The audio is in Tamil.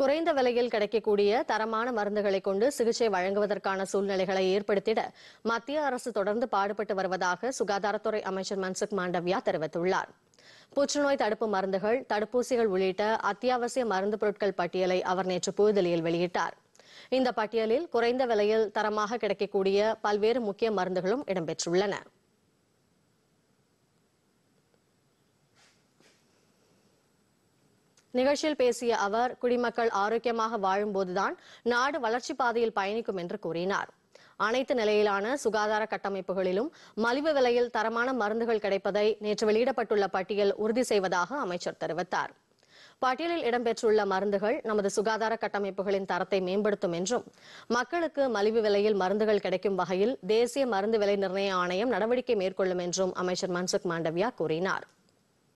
குறைந்த விலையில் கிடைக்கக்கூடிய தரமான மருந்துகளை கொண்டு சிகிச்சை வழங்குவதற்கான சூழ்நிலைகளை ஏற்படுத்திட மத்திய அரசு தொடர்ந்து பாடுபட்டு வருவதாக சுகாதாரத்துறை அமைச்சர் மன்சுக் மாண்டவியா தெரிவித்துள்ளார் புற்றுநோய் தடுப்பு மருந்துகள் தடுப்பூசிகள் உள்ளிட்ட அத்தியாவசிய மருந்து பொருட்கள் பட்டியலை அவர் நேற்று புதுதில்லியில் வெளியிட்டார் இந்த பட்டியலில் குறைந்த விலையில் தரமாக கிடைக்கக்கூடிய பல்வேறு முக்கிய மருந்துகளும் இடம்பெற்றுள்ளன நிகழ்ச்சியில் பேசிய அவர் குடிமக்கள் ஆரோக்கியமாக வாழும்போதுதான் நாடு வளர்ச்சி பாதையில் பயணிக்கும் என்று கூறினார் அனைத்து நிலையிலான சுகாதார கட்டமைப்புகளிலும் மலிவு விலையில் தரமான மருந்துகள் கிடைப்பதை நேற்று வெளியிடப்பட்டுள்ள பட்டியல் உறுதி செய்வதாக அமைச்சர் தெரிவித்தார் பட்டியலில் இடம்பெற்றுள்ள மருந்துகள் நமது சுகாதார கட்டமைப்புகளின் தரத்தை மேம்படுத்தும் என்றும் மக்களுக்கு மலிவு விலையில் மருந்துகள் கிடைக்கும் வகையில் தேசிய மருந்து விலை நிர்ணய ஆணையம் நடவடிக்கை மேற்கொள்ளும் என்றும் அமைச்சர் மன்சுக் மாண்டவியா கூறினார்